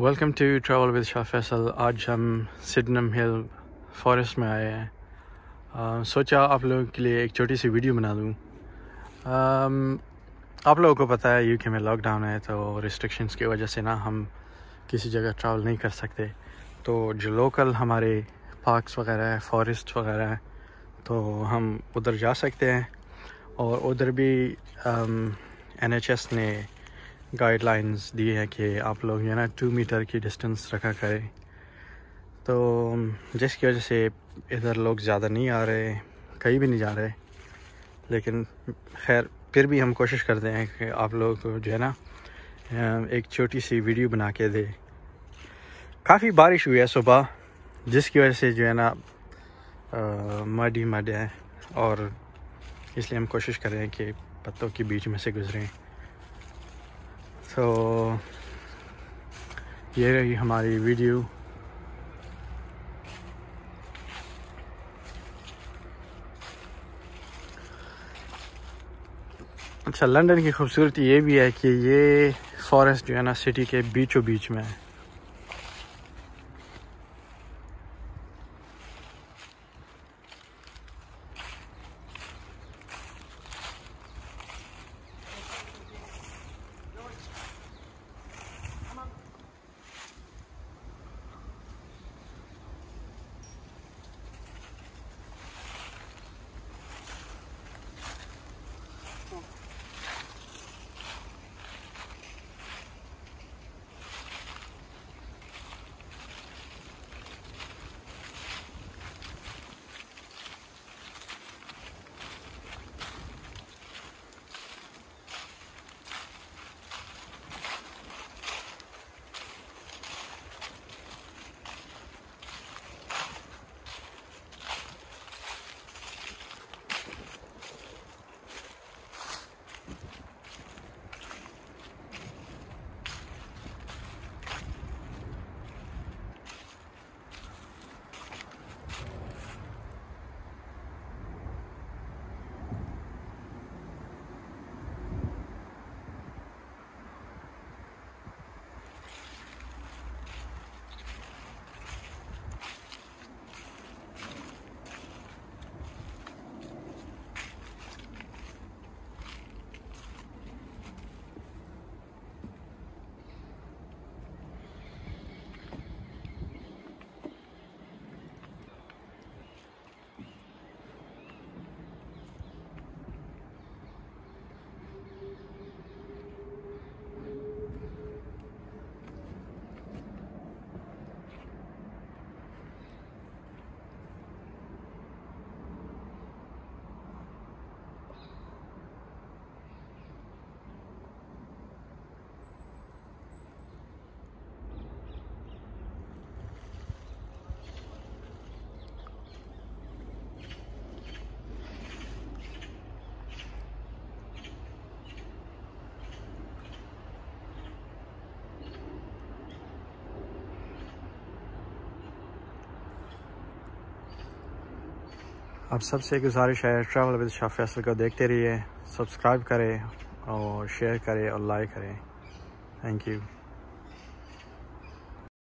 welcome to travel with Shah Faisal आज हम सिडनम हिल forest में आए हैं uh, सोचा आप लोगों के लिए एक छोटी सी वीडियो बना दूँ um, आप लोगों को पता है यूके में लॉकडाउन है तो रिस्ट्रिक्शंस की वजह से ना हम किसी जगह ट्रैवल नहीं कर सकते तो जो लोकल हमारे पार्क्स वगैरह हैं फॉरेस्ट वगैरह हैं तो हम उधर जा सकते हैं और उधर भी एन um, ने गाइडलाइंस दिए हैं कि आप लोग जो है ना टू मीटर की डिस्टेंस रखा करें तो um, जिसकी वजह से इधर लोग ज़्यादा नहीं आ रहे कहीं भी नहीं जा रहे लेकिन खैर फिर भी हम कोशिश करते हैं कि आप लोग जो है ना एक छोटी सी वीडियो बना के दे काफ़ी बारिश हुई है सुबह जिसकी वजह से जो है ना मड ही मड है और इसलिए हम कोशिश कर रहे हैं कि पत्तों के बीच में से गुजरें सो तो so, ये रही हमारी वीडियो अच्छा लंदन की खूबसूरती ये भी है कि ये फॉरेस्ट जो है ना सिटी के बीचों बीच में है आप सबसे गुजारिश है ट्रैवल विद शाह फैसल को देखते रहिए सब्सक्राइब करें और शेयर करें और लाइक करें थैंक यू